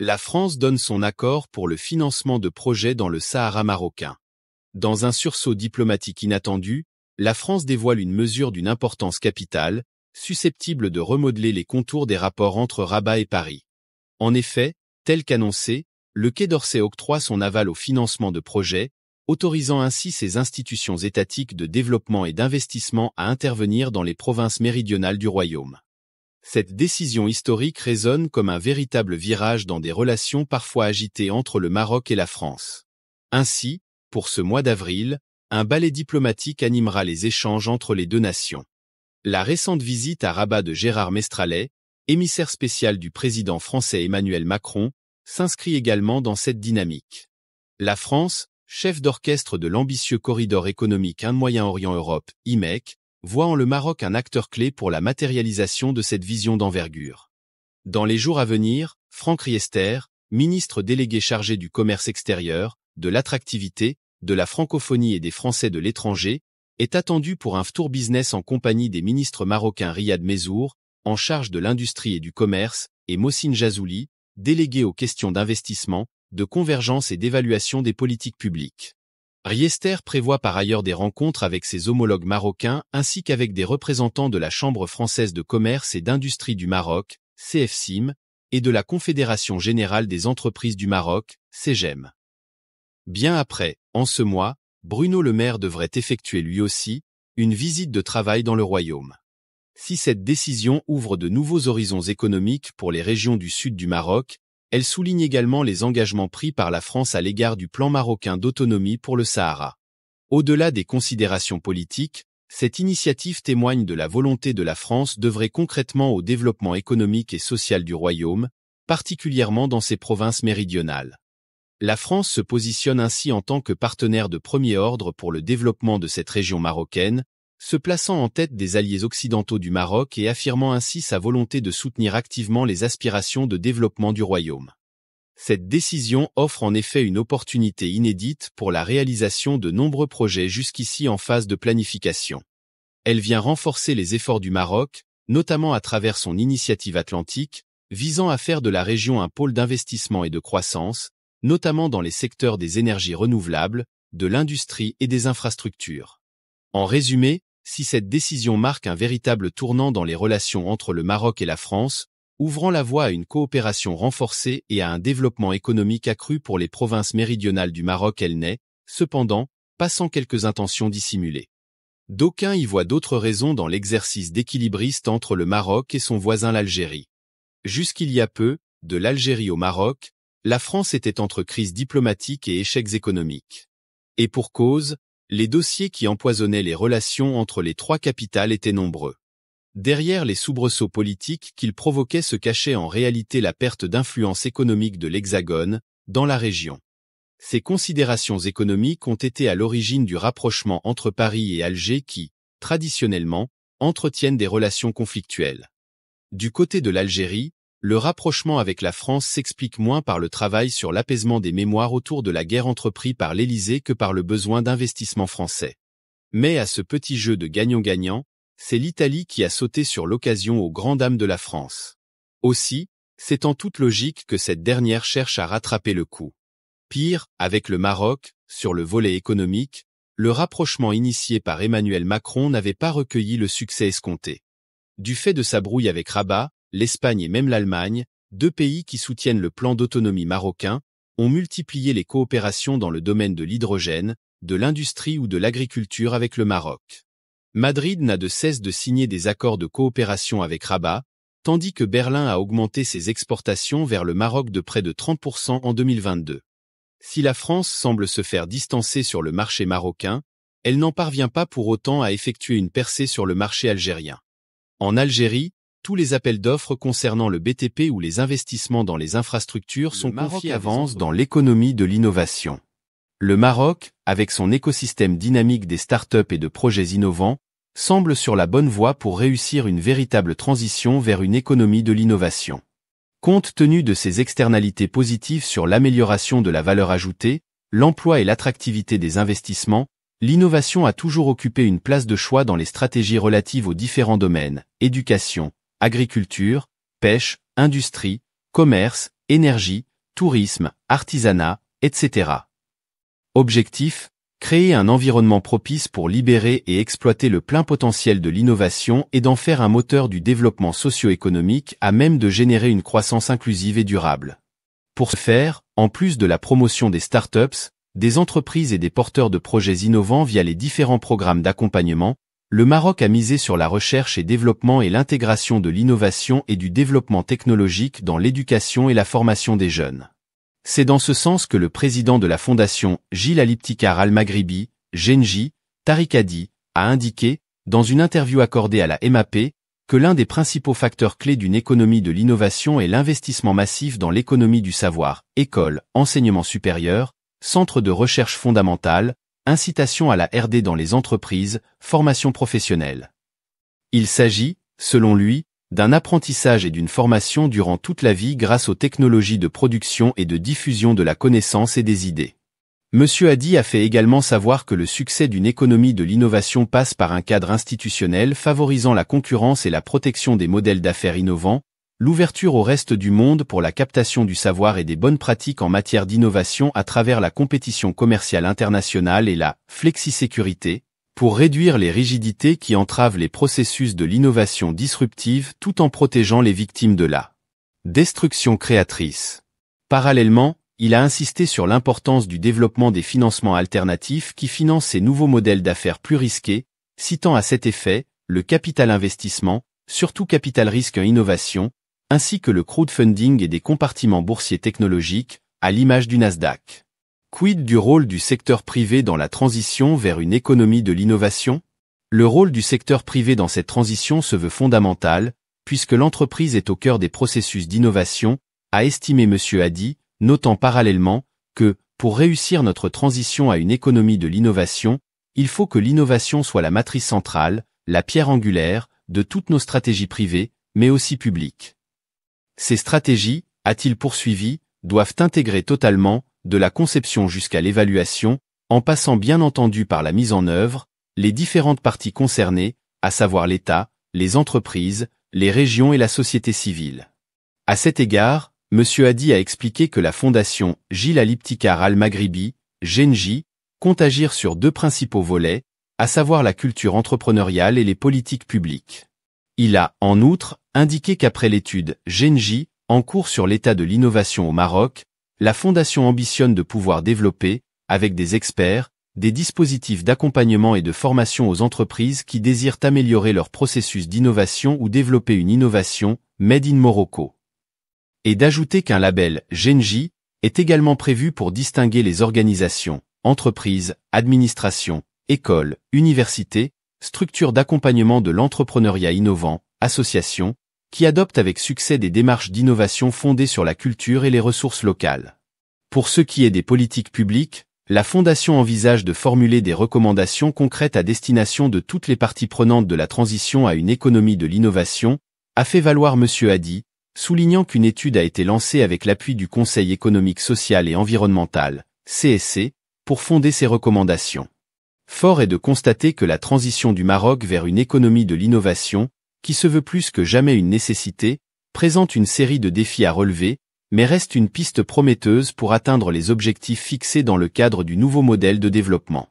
la France donne son accord pour le financement de projets dans le Sahara marocain. Dans un sursaut diplomatique inattendu, la France dévoile une mesure d'une importance capitale, susceptible de remodeler les contours des rapports entre Rabat et Paris. En effet, tel qu'annoncé, le Quai d'Orsay octroie son aval au financement de projets, autorisant ainsi ses institutions étatiques de développement et d'investissement à intervenir dans les provinces méridionales du royaume cette décision historique résonne comme un véritable virage dans des relations parfois agitées entre le Maroc et la France. Ainsi, pour ce mois d'avril, un ballet diplomatique animera les échanges entre les deux nations. La récente visite à Rabat de Gérard Mestralet, émissaire spécial du président français Emmanuel Macron, s'inscrit également dans cette dynamique. La France, chef d'orchestre de l'ambitieux corridor économique Moyen-Orient-Europe, IMEC, voit en le Maroc un acteur clé pour la matérialisation de cette vision d'envergure. Dans les jours à venir, Franck Riester, ministre délégué chargé du commerce extérieur, de l'attractivité, de la francophonie et des Français de l'étranger, est attendu pour un tour business en compagnie des ministres marocains Riyad Mezour, en charge de l'industrie et du commerce, et Mossine Jazouli, délégué aux questions d'investissement, de convergence et d'évaluation des politiques publiques. Riester prévoit par ailleurs des rencontres avec ses homologues marocains ainsi qu'avec des représentants de la Chambre française de commerce et d'industrie du Maroc, CFCIM, et de la Confédération générale des entreprises du Maroc, CGEM. Bien après, en ce mois, Bruno Le Maire devrait effectuer lui aussi une visite de travail dans le royaume. Si cette décision ouvre de nouveaux horizons économiques pour les régions du sud du Maroc, elle souligne également les engagements pris par la France à l'égard du plan marocain d'autonomie pour le Sahara. Au-delà des considérations politiques, cette initiative témoigne de la volonté de la France d'œuvrer concrètement au développement économique et social du royaume, particulièrement dans ses provinces méridionales. La France se positionne ainsi en tant que partenaire de premier ordre pour le développement de cette région marocaine, se plaçant en tête des alliés occidentaux du Maroc et affirmant ainsi sa volonté de soutenir activement les aspirations de développement du royaume. Cette décision offre en effet une opportunité inédite pour la réalisation de nombreux projets jusqu'ici en phase de planification. Elle vient renforcer les efforts du Maroc, notamment à travers son initiative atlantique, visant à faire de la région un pôle d'investissement et de croissance, notamment dans les secteurs des énergies renouvelables, de l'industrie et des infrastructures. En résumé, si cette décision marque un véritable tournant dans les relations entre le Maroc et la France, ouvrant la voie à une coopération renforcée et à un développement économique accru pour les provinces méridionales du Maroc elle n'est, cependant, pas sans quelques intentions dissimulées. D'aucuns y voient d'autres raisons dans l'exercice d'équilibriste entre le Maroc et son voisin l'Algérie. Jusqu'il y a peu, de l'Algérie au Maroc, la France était entre crises diplomatiques et échecs économiques. Et pour cause, les dossiers qui empoisonnaient les relations entre les trois capitales étaient nombreux. Derrière les soubresauts politiques qu'ils provoquaient se cachait en réalité la perte d'influence économique de l'Hexagone dans la région. Ces considérations économiques ont été à l'origine du rapprochement entre Paris et Alger qui, traditionnellement, entretiennent des relations conflictuelles. Du côté de l'Algérie, le rapprochement avec la France s'explique moins par le travail sur l'apaisement des mémoires autour de la guerre entrepris par l'Élysée que par le besoin d'investissement français. Mais à ce petit jeu de gagnant-gagnant, c'est l'Italie qui a sauté sur l'occasion aux grandes dames de la France. Aussi, c'est en toute logique que cette dernière cherche à rattraper le coup. Pire, avec le Maroc, sur le volet économique, le rapprochement initié par Emmanuel Macron n'avait pas recueilli le succès escompté. Du fait de sa brouille avec Rabat, l'Espagne et même l'Allemagne, deux pays qui soutiennent le plan d'autonomie marocain, ont multiplié les coopérations dans le domaine de l'hydrogène, de l'industrie ou de l'agriculture avec le Maroc. Madrid n'a de cesse de signer des accords de coopération avec Rabat, tandis que Berlin a augmenté ses exportations vers le Maroc de près de 30% en 2022. Si la France semble se faire distancer sur le marché marocain, elle n'en parvient pas pour autant à effectuer une percée sur le marché algérien. En Algérie, tous les appels d'offres concernant le BTP ou les investissements dans les infrastructures sont confiés avance dans l'économie de l'innovation. Le Maroc, avec son écosystème dynamique des startups et de projets innovants, semble sur la bonne voie pour réussir une véritable transition vers une économie de l'innovation. Compte tenu de ses externalités positives sur l'amélioration de la valeur ajoutée, l'emploi et l'attractivité des investissements, l'innovation a toujours occupé une place de choix dans les stratégies relatives aux différents domaines, éducation, agriculture, pêche, industrie, commerce, énergie, tourisme, artisanat, etc. Objectif Créer un environnement propice pour libérer et exploiter le plein potentiel de l'innovation et d'en faire un moteur du développement socio-économique à même de générer une croissance inclusive et durable. Pour ce faire, en plus de la promotion des startups, des entreprises et des porteurs de projets innovants via les différents programmes d'accompagnement, le Maroc a misé sur la recherche et développement et l'intégration de l'innovation et du développement technologique dans l'éducation et la formation des jeunes. C'est dans ce sens que le président de la fondation Gilles Aliptikar Al-Maghribi, Genji, Tarikadi, a indiqué, dans une interview accordée à la MAP, que l'un des principaux facteurs clés d'une économie de l'innovation est l'investissement massif dans l'économie du savoir, école, enseignement supérieur, centre de recherche fondamentale, incitation à la RD dans les entreprises, formation professionnelle. Il s'agit, selon lui, d'un apprentissage et d'une formation durant toute la vie grâce aux technologies de production et de diffusion de la connaissance et des idées. Monsieur Hadi a fait également savoir que le succès d'une économie de l'innovation passe par un cadre institutionnel favorisant la concurrence et la protection des modèles d'affaires innovants, l'ouverture au reste du monde pour la captation du savoir et des bonnes pratiques en matière d'innovation à travers la compétition commerciale internationale et la flexisécurité, pour réduire les rigidités qui entravent les processus de l'innovation disruptive tout en protégeant les victimes de la destruction créatrice. Parallèlement, il a insisté sur l'importance du développement des financements alternatifs qui financent ces nouveaux modèles d'affaires plus risqués, citant à cet effet le capital investissement, surtout capital risque innovation, ainsi que le crowdfunding et des compartiments boursiers technologiques, à l'image du Nasdaq. Quid du rôle du secteur privé dans la transition vers une économie de l'innovation Le rôle du secteur privé dans cette transition se veut fondamental, puisque l'entreprise est au cœur des processus d'innovation, a estimé M. Hadi, notant parallèlement que, pour réussir notre transition à une économie de l'innovation, il faut que l'innovation soit la matrice centrale, la pierre angulaire, de toutes nos stratégies privées, mais aussi publiques. Ces stratégies, a-t-il poursuivi, doivent intégrer totalement, de la conception jusqu'à l'évaluation, en passant bien entendu par la mise en œuvre, les différentes parties concernées, à savoir l'État, les entreprises, les régions et la société civile. À cet égard, M. Hadi a expliqué que la fondation Gilles Alipticar Al-Maghribi, Genji, compte agir sur deux principaux volets, à savoir la culture entrepreneuriale et les politiques publiques. Il a, en outre, indiquer qu'après l'étude Genji, en cours sur l'état de l'innovation au Maroc, la Fondation ambitionne de pouvoir développer, avec des experts, des dispositifs d'accompagnement et de formation aux entreprises qui désirent améliorer leur processus d'innovation ou développer une innovation Made in Morocco. Et d'ajouter qu'un label Genji est également prévu pour distinguer les organisations, entreprises, administrations, écoles, universités, structures d'accompagnement de l'entrepreneuriat innovant, associations, qui adopte avec succès des démarches d'innovation fondées sur la culture et les ressources locales. Pour ce qui est des politiques publiques, la Fondation envisage de formuler des recommandations concrètes à destination de toutes les parties prenantes de la transition à une économie de l'innovation, a fait valoir M. Hadi, soulignant qu'une étude a été lancée avec l'appui du Conseil économique social et environnemental, CSC, pour fonder ces recommandations. Fort est de constater que la transition du Maroc vers une économie de l'innovation, qui se veut plus que jamais une nécessité, présente une série de défis à relever, mais reste une piste prometteuse pour atteindre les objectifs fixés dans le cadre du nouveau modèle de développement.